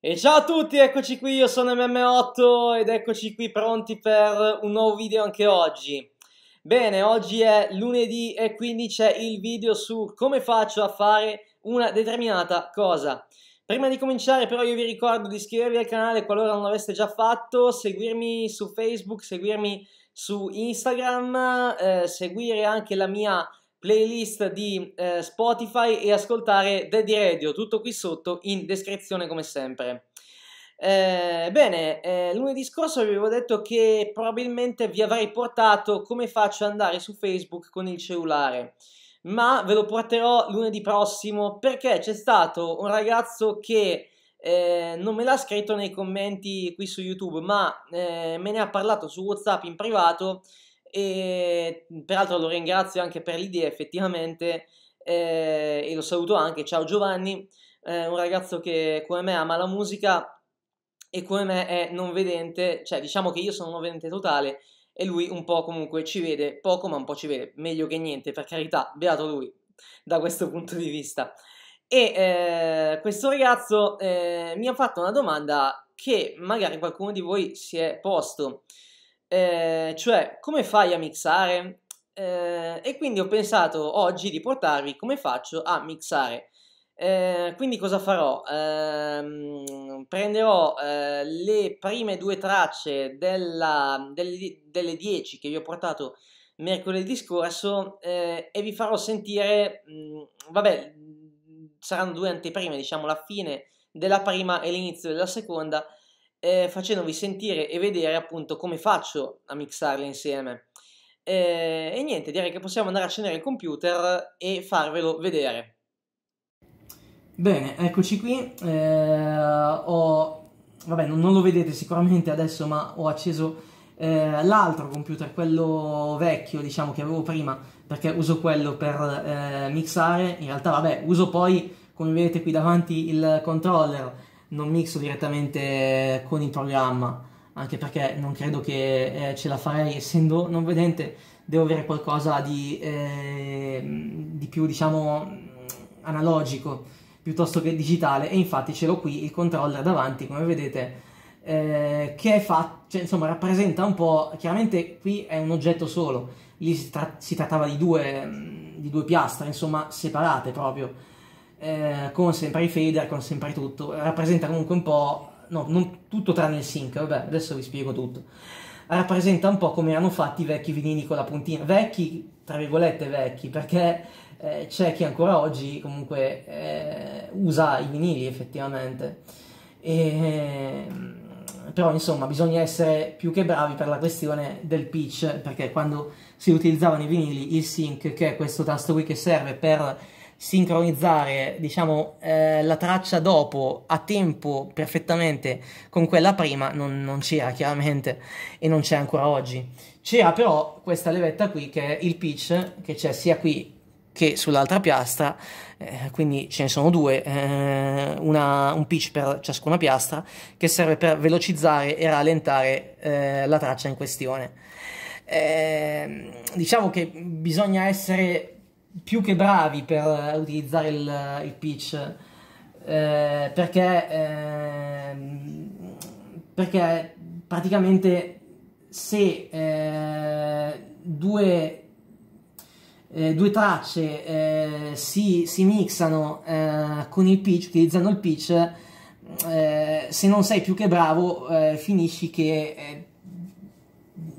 E ciao a tutti, eccoci qui, io sono MM8 ed eccoci qui pronti per un nuovo video anche oggi. Bene, oggi è lunedì e quindi c'è il video su come faccio a fare una determinata cosa. Prima di cominciare però io vi ricordo di iscrivervi al canale qualora non l'aveste già fatto, seguirmi su Facebook, seguirmi su Instagram, eh, seguire anche la mia playlist di eh, Spotify e ascoltare Daddy Radio, tutto qui sotto in descrizione come sempre. Eh, bene, eh, lunedì scorso vi avevo detto che probabilmente vi avrei portato come faccio ad andare su Facebook con il cellulare, ma ve lo porterò lunedì prossimo perché c'è stato un ragazzo che eh, non me l'ha scritto nei commenti qui su YouTube, ma eh, me ne ha parlato su WhatsApp in privato e mhmm, peraltro lo ringrazio anche per l'idea effettivamente eh, e lo saluto anche, ciao Giovanni, eh, un ragazzo che come me ama la musica e come me è non vedente, cioè diciamo che io sono non vedente totale e lui un po' comunque ci vede, poco ma un po' ci vede, meglio che niente per carità, beato lui da questo punto di vista. E eh, questo ragazzo eh, mi ha fatto una domanda che magari qualcuno di voi si è posto. Eh, cioè, come fai a mixare? Eh, e quindi ho pensato oggi di portarvi come faccio a mixare. Eh, quindi cosa farò? Ehm, prenderò eh, le prime due tracce della, del, delle 10 che vi ho portato mercoledì scorso eh, e vi farò sentire, mh, mm, vabbè, saranno due anteprime, diciamo la fine della prima e l'inizio della seconda, eh, facendovi sentire e vedere appunto come faccio a mixarle insieme. Eh, e niente, direi che possiamo andare a accendere il computer e farvelo vedere. Bene, eccoci qui. Eh, ho... Vabbè, non, lo vedete sicuramente adesso, ma ho acceso eh, l'altro computer, quello vecchio, diciamo, che avevo prima, perché uso quello per eh, mixare. In realtà, vabbè, uso poi, come vedete qui davanti, il controller non mixo direttamente con il programma, anche perché non credo che eh, ce la farei, essendo non vedente devo avere qualcosa di, eh, di più diciamo analogico piuttosto che digitale e infatti ce l'ho qui il controller davanti come vedete eh, che è fatto, cioè, insomma rappresenta un po', chiaramente qui è un oggetto solo, lì si, tra si trattava di due, di due piastre insomma separate proprio eh, con sempre i fader, con sempre tutto, rappresenta comunque un po', no, non tutto tranne il sync, vabbè, adesso vi spiego tutto, rappresenta un po' come erano fatti i vecchi vinili con la puntina, vecchi, tra virgolette vecchi, perché eh, c'è chi ancora oggi comunque eh, usa i vinili effettivamente, e, ehm, però insomma bisogna essere più che bravi per la questione del pitch, perché quando si utilizzavano i vinili, il sync, che è questo tasto qui che serve per sincronizzare diciamo, eh, la traccia dopo a tempo perfettamente con quella prima non, non c'era chiaramente e non c'è ancora oggi. C'era però questa levetta qui che è il pitch che c'è sia qui che sull'altra piastra, eh, quindi ce ne sono due, eh, una, un pitch per ciascuna piastra che serve per velocizzare e rallentare eh, la traccia in questione. Eh, diciamo che bisogna essere più che bravi per eh, utilizzare il, eh, il pitch eh, perché, eh, perché, praticamente se eh, due, eh, due, tracce si, si, mixano con il pitch, utilizzando il pitch, se non sei più che bravo finisci che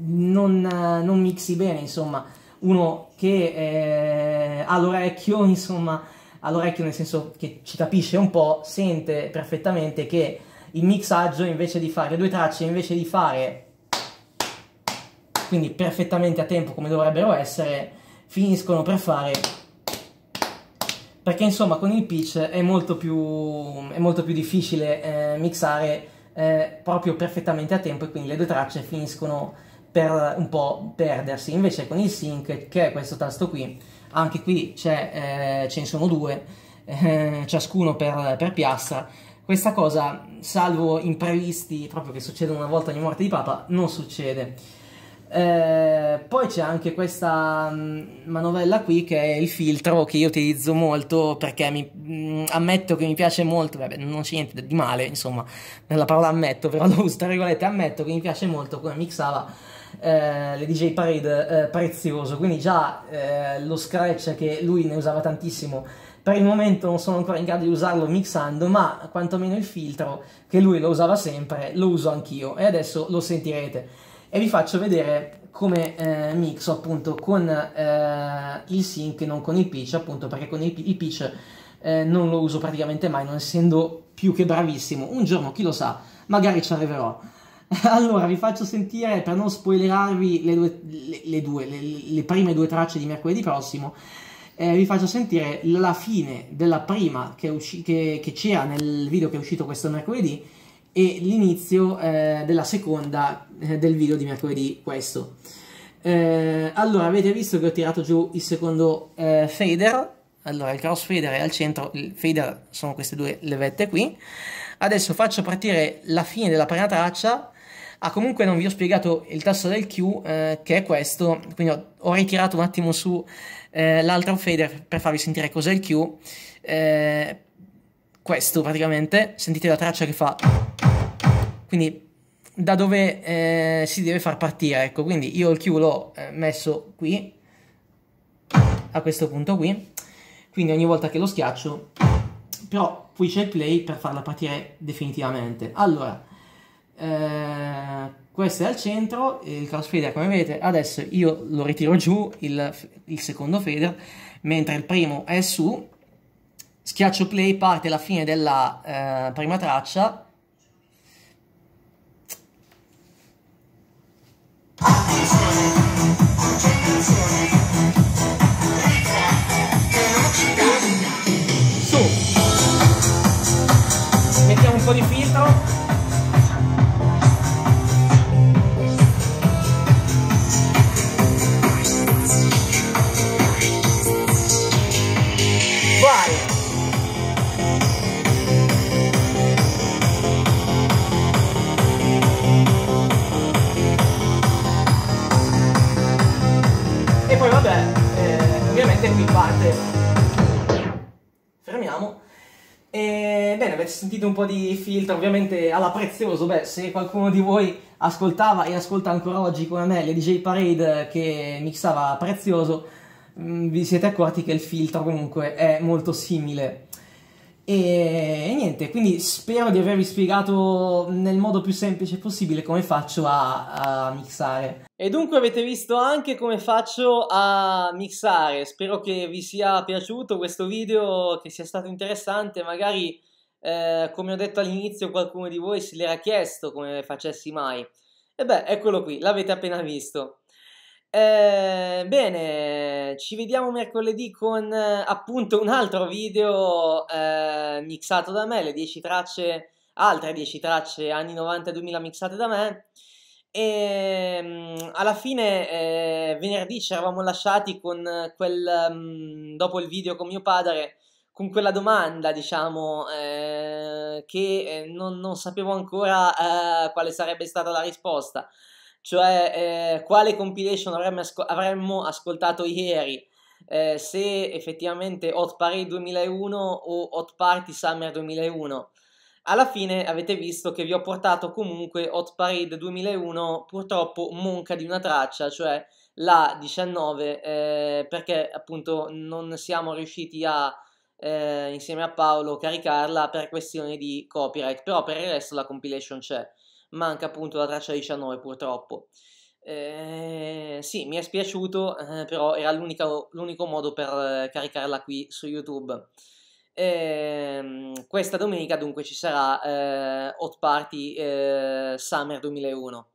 non, non mixi bene, insomma uno che eh, ha l'orecchio, insomma, ha l'orecchio nel senso che ci capisce un po', sente perfettamente che il mixaggio invece di fare due tracce, invece di fare quindi perfettamente a tempo come dovrebbero essere, finiscono per fare perché insomma con il pitch è molto più, è molto più difficile eh, mixare eh, proprio perfettamente a tempo e quindi le due tracce finiscono per un po' perdersi. Invece con il sync, che è questo tasto qui, anche qui eh, ce ne sono due, eh, ciascuno per, per, piastra. Questa cosa, salvo imprevisti proprio che succedono una volta ogni morte di Papa, non succede. Eh, poi c'è anche questa mm, manovella qui che è il filtro che io utilizzo molto perché mi, mm, ammetto che mi piace molto, vabbè non c'è niente di male insomma nella parola ammetto però lo uso tra virgolette ammetto che mi piace molto come mixava eh, le DJ Parade eh, prezioso, quindi già eh, lo scratch che lui ne usava tantissimo per il momento non sono ancora in grado di usarlo mixando, ma quantomeno il filtro che lui lo usava sempre, lo uso anch'io e adesso lo sentirete. E vi faccio vedere come eh, mixo appunto con eh, il sync non con il pitch, appunto perché con il, il pitch eh, non lo uso praticamente mai, non essendo più che bravissimo. Un giorno, chi lo sa, magari ci arriverò. allora vi faccio sentire, per non spoilerarvi le, due, le, le, due, le prime due tracce di mercoledì prossimo, eh, vi faccio sentire la fine della prima che, usci- che, che c'era nel video che è uscito questo mercoledì e l'inizio eh, della seconda eh, del video di mercoledì questo. Eh, allora, avete visto che ho tirato giù il secondo eh, fader, allora il cross fader è al centro, il fader sono queste due levette qui. Adesso faccio partire la fine della prima traccia Ah, comunque non vi ho spiegato il tasto del Q, eh, che è questo, quindi ho, ho ritirato un attimo su eh, l'altro fader per farvi sentire cos'è il Q. Eh, questo praticamente, sentite la traccia che fa, quindi da dove eh, si deve far partire, ecco, quindi io il Q l'ho eh, messo qui, a questo punto qui, quindi ogni volta che lo schiaccio, però qui c'è il play per farla partire definitivamente. Allora, eh, questo è al centro, il cross fader come vedete adesso io lo ritiro giù, il, il secondo fader, mentre il primo è su, schiaccio play, parte la fine della eh, prima traccia, Su. Mettiamo un po' di filtro sentite un po' di filtro, ovviamente alla prezioso, beh, se qualcuno di voi ascoltava e ascolta ancora oggi come me le DJ Parade che mixava prezioso, mm, vi siete accorti che il filtro comunque è molto simile. E, e niente, quindi spero di avervi spiegato nel modo più semplice possibile come faccio a, a mixare. E dunque avete visto anche come faccio a mixare, spero che vi sia piaciuto questo video, che sia stato interessante, magari eh, come ho detto all'inizio qualcuno di voi se l'era chiesto come facessi mai. E beh, eccolo qui, l'avete appena visto. Eh, bene, ci vediamo mercoledì con eh, appunto un altro video eh, mixato da me, le 10 tracce, altre 10 tracce anni 90-2000 mixate da me. E ehm, alla fine eh, venerdì ci eravamo lasciati con quel mh, mm, dopo il video con mio padre con quella domanda, diciamo, eh, che eh, non, non, sapevo ancora eh, quale sarebbe stata la risposta, cioè eh, quale compilation avremmo, asco- avremmo ascoltato ieri, eh, se effettivamente Hot Parade 2001 o Hot Party Summer 2001. Alla fine avete visto che vi ho portato comunque Hot Parade 2001, purtroppo monca di una traccia, cioè la 19, eh, perché appunto non siamo riusciti a eh, insieme a Paolo caricarla per questione di copyright, però per il resto la compilation c'è, manca appunto la traccia 19 purtroppo. Eh, sì, mi è spiaciuto, eh, però era l'unico modo per eh, caricarla qui su YouTube. Eh, questa domenica dunque ci sarà eh, Hot Party eh, Summer 2001.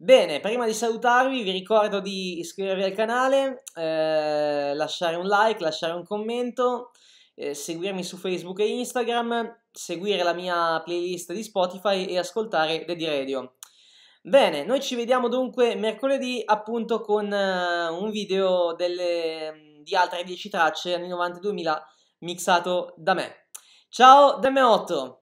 Bene, prima di salutarvi vi ricordo di iscrivervi al canale, eh, lasciare un like, lasciare un commento, eh, seguirmi su Facebook e Instagram, seguire la mia playlist di Spotify e ascoltare Dedi Radio. Bene, noi ci vediamo dunque mercoledì appunto con uh, un video delle, mm, di altre 10 tracce anni 90-2000 mixato da me. Ciao da me 8